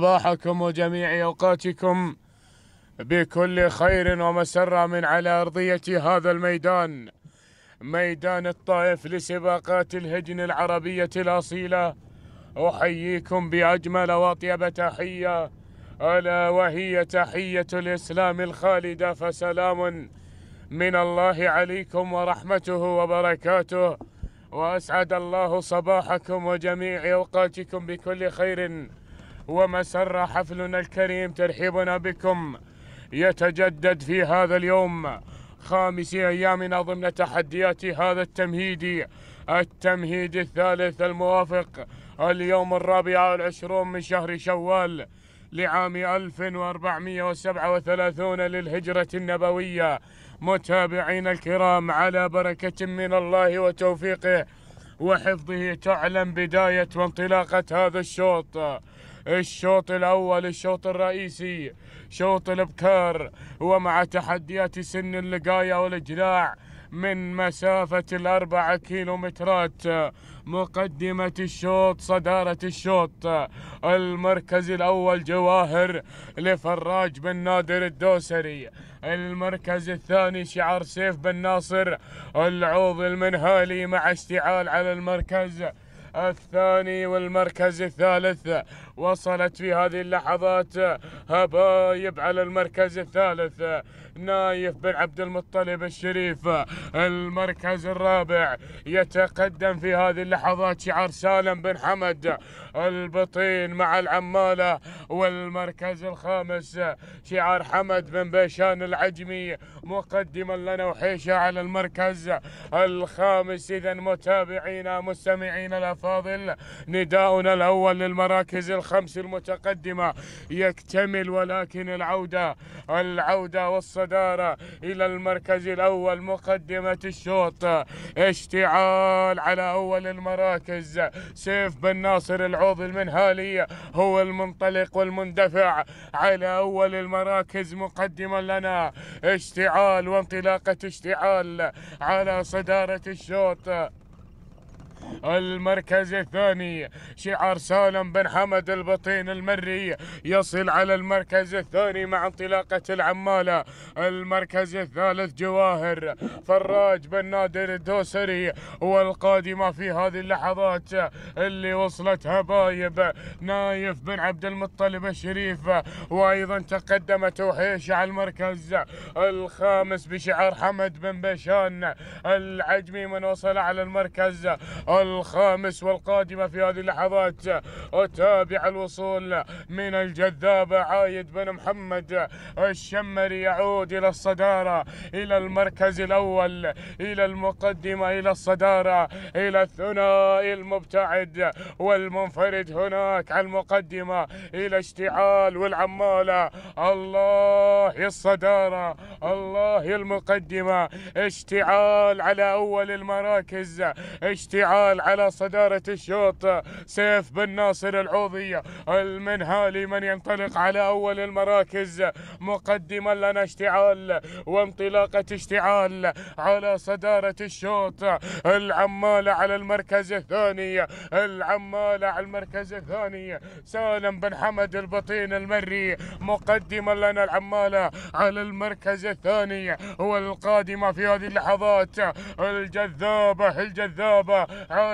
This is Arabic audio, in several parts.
صباحكم وجميع اوقاتكم بكل خير ومسره من على ارضيه هذا الميدان ميدان الطائف لسباقات الهجن العربيه الاصيله احييكم باجمل واطيب تحيه الا وهي تحيه الاسلام الخالده فسلام من الله عليكم ورحمته وبركاته واسعد الله صباحكم وجميع اوقاتكم بكل خير ومسر حفلنا الكريم ترحيبنا بكم يتجدد في هذا اليوم خامس أيامنا ضمن تحديات هذا التمهيدي التمهيد الثالث الموافق اليوم الرابع والعشرون من شهر شوال لعام 1437 للهجرة النبوية متابعين الكرام على بركة من الله وتوفيقه وحفظه تعلم بداية وانطلاقة هذا الشوط الشوط الأول الشوط الرئيسي شوط الابكار ومع تحديات سن اللقاية والإجلاع من مسافة الأربعة كيلومترات مقدمة الشوط صدارة الشوط المركز الأول جواهر لفراج بن نادر الدوسري المركز الثاني شعر سيف بن ناصر العوض المنهالي مع اشتعال على المركز الثاني والمركز الثالث وصلت في هذه اللحظات هبايب على المركز الثالث نايف بن عبد المطلب الشريف المركز الرابع يتقدم في هذه اللحظات شعار سالم بن حمد البطين مع العمالة والمركز الخامس شعار حمد بن بيشان العجمي مقدما لنا وحيشة على المركز الخامس إذا متابعينا مستمعينا الأفضل فاضل نداؤنا الأول للمراكز الخمس المتقدمة يكتمل ولكن العودة العودة والصدارة إلى المركز الأول مقدمة الشوط اشتعال على أول المراكز سيف بن ناصر العوض المنهالي هو المنطلق والمندفع على أول المراكز مقدما لنا اشتعال وانطلاقة اشتعال على صدارة الشوط المركز الثاني شعار سالم بن حمد البطين المري يصل على المركز الثاني مع انطلاقة العمالة المركز الثالث جواهر فراج بن نادر الدوسري والقادمة في هذه اللحظات اللي وصلتها بايب نايف بن عبد المطلب الشريف وأيضا تقدمت وحيش على المركز الخامس بشعار حمد بن بشان العجمي من وصل على المركز الخامس والقادمة في هذه اللحظات أتابع الوصول من الجذابة عايد بن محمد الشمري يعود إلى الصدارة إلى المركز الأول إلى المقدمة إلى الصدارة إلى الثنائي المبتعد والمنفرد هناك على المقدمة إلى اشتعال والعمالة الله الصدارة الله المقدمة اشتعال على أول المراكز اشتعال على صدارة الشوط سيف بن ناصر العوضي المنهالي من ينطلق على أول المراكز مقدما لنا اشتعال وانطلاقة اشتعال على صدارة الشوط العمالة على المركز الثاني العمالة على المركز الثاني سالم بن حمد البطين المري مقدما لنا العمالة على المركز الثاني والقادمة في هذه اللحظات الجذابة الجذابة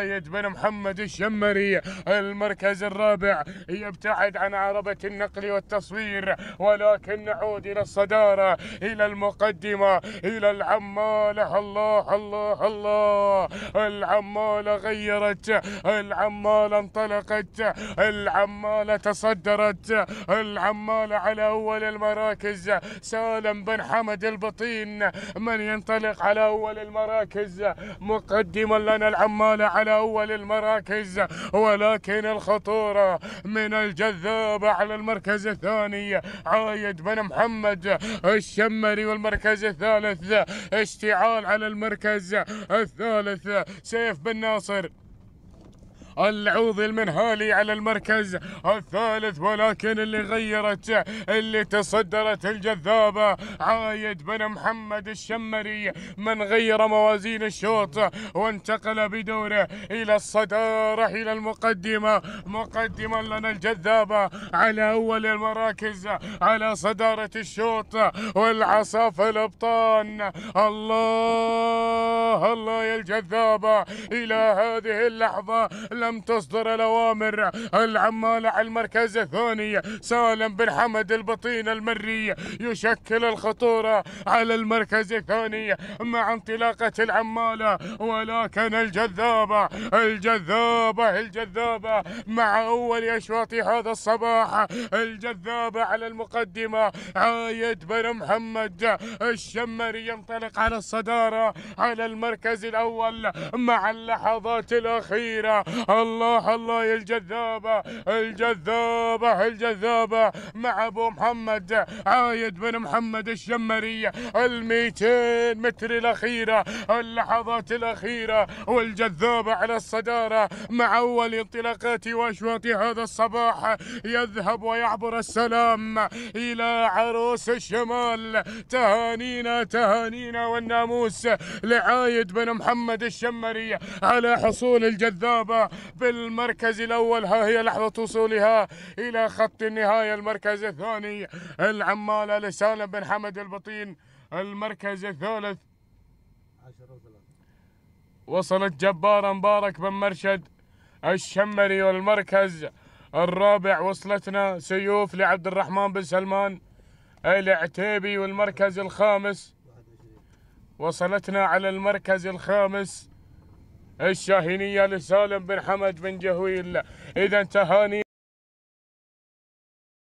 زايد بن محمد الشمري المركز الرابع يبتعد عن عربة النقل والتصوير ولكن نعود إلى الصدارة إلى المقدمة إلى العمالة الله الله الله العمالة غيرت العمالة انطلقت العمالة تصدرت العمالة على أول المراكز سالم بن حمد البطين من ينطلق على أول المراكز مقدما لنا العمالة على على أول المراكز ولكن الخطورة من الجذاب على المركز الثاني عايد بن محمد الشمري والمركز الثالث اشتعال على المركز الثالث سيف بن ناصر العوض المنهالي على المركز الثالث ولكن اللي غيرت اللي تصدرت الجذابة عايد بن محمد الشمري من غير موازين الشوط وانتقل بدوره إلى الصدارة إلى المقدمة مقدما لنا الجذابة على أول المراكز على صدارة الشوط في الأبطان الله الله يا الجذابة إلى هذه اللحظة لا لم تصدر الأوامر العمالة على المركز الثاني سالم بن حمد البطين المري يشكل الخطورة على المركز الثاني مع انطلاقة العمالة ولكن الجذابة الجذابة الجذابة مع أول أشواط هذا الصباح الجذابة على المقدمة عايد بن محمد الشمري ينطلق على الصدارة على المركز الأول مع اللحظات الأخيرة الله الله يا الجذابة الجذابة الجذابة مع أبو محمد عايد بن محمد الشمرية الميتين متر الأخيرة اللحظات الأخيرة والجذابة على الصدارة مع أول انطلاقات وأشواط هذا الصباح يذهب ويعبر السلام إلى عروس الشمال تهانينا تهانينا والناموس لعايد بن محمد الشمري على حصول الجذابة بالمركز الأول ها هي لحظة وصولها إلى خط النهاية المركز الثاني العمالة لسالم بن حمد البطين المركز الثالث وصلت جبارة مبارك بن مرشد الشمري والمركز الرابع وصلتنا سيوف لعبد الرحمن بن سلمان العتيبي والمركز الخامس وصلتنا على المركز الخامس الشاهينية لسالم بن حمد بن جهويل إذا تهاني